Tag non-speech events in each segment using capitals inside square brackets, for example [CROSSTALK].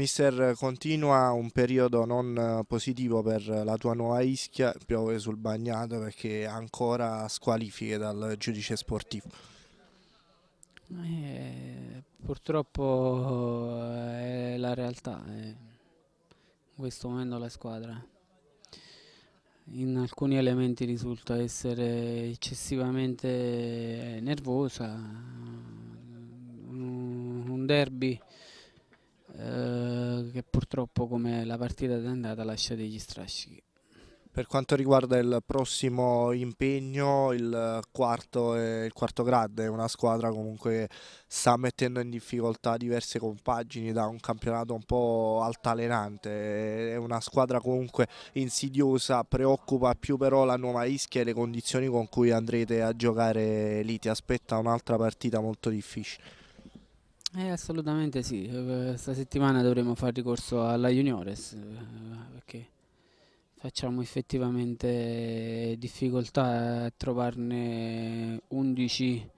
Mister, continua un periodo non eh, positivo per la tua nuova Ischia, piove sul bagnato perché ancora squalifiche dal giudice sportivo. Eh, purtroppo eh, è la realtà, eh. in questo momento la squadra in alcuni elementi risulta essere eccessivamente nervosa, un derby eh, che purtroppo come la partita è andata lascia degli strascichi. Per quanto riguarda il prossimo impegno, il quarto, è, il quarto grado è una squadra comunque che sta mettendo in difficoltà diverse compagini da un campionato un po' altalenante, è una squadra comunque insidiosa, preoccupa più però la nuova Ischia e le condizioni con cui andrete a giocare lì, ti aspetta un'altra partita molto difficile. Eh, assolutamente sì, eh, questa settimana dovremo fare ricorso alla Juniores eh, perché facciamo effettivamente difficoltà a trovarne 11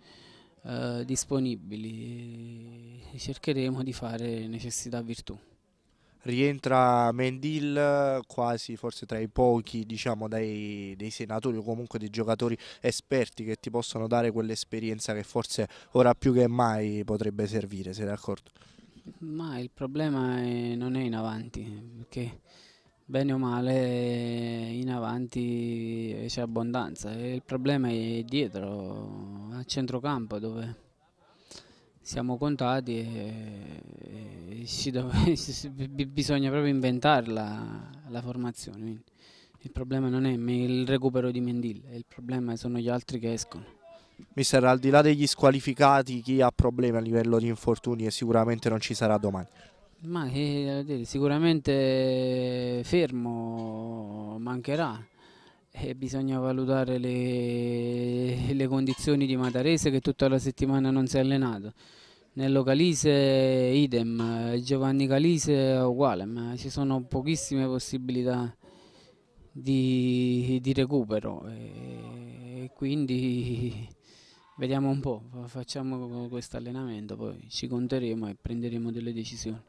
eh, disponibili, cercheremo di fare necessità virtù rientra Mendil quasi forse tra i pochi diciamo dei, dei, senatori o comunque dei giocatori esperti che ti possono dare quell'esperienza che forse ora più che mai potrebbe servire sei d'accordo? ma il problema è, non è in avanti perché bene o male in avanti c'è abbondanza il problema è dietro a centrocampo dove siamo contati e, e dove, [LAUGHS] bisogna proprio inventarla la formazione. Quindi il problema non è il recupero di Mendil, il problema sono gli altri che escono. Mister, al di là degli squalificati, chi ha problemi a livello di infortuni e sicuramente non ci sarà domani? Ma eh, sicuramente fermo mancherà e bisogna valutare le, le condizioni di Matarese che tutta la settimana non si è allenato. Nello Calise idem, Giovanni Calise uguale, ma ci sono pochissime possibilità di, di recupero e, e quindi vediamo un po', facciamo questo allenamento, poi ci conteremo e prenderemo delle decisioni.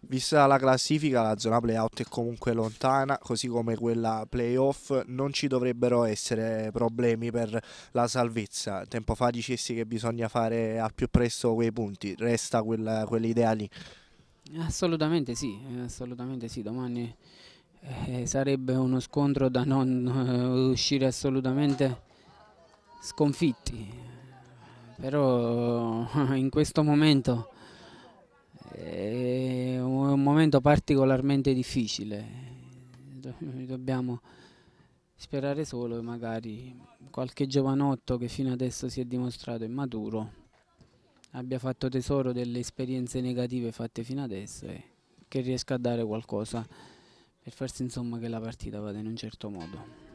Vista la classifica, la zona playout è comunque lontana, così come quella playoff, non ci dovrebbero essere problemi per la salvezza. Tempo fa dicessi che bisogna fare al più presto quei punti, resta quella, quell'idea lì. Assolutamente sì, assolutamente sì, domani eh, sarebbe uno scontro da non eh, uscire assolutamente sconfitti, però [LAUGHS] in questo momento momento particolarmente difficile. Dobbiamo sperare solo che magari qualche giovanotto che fino adesso si è dimostrato immaturo abbia fatto tesoro delle esperienze negative fatte fino adesso e che riesca a dare qualcosa per farsi insomma che la partita vada in un certo modo.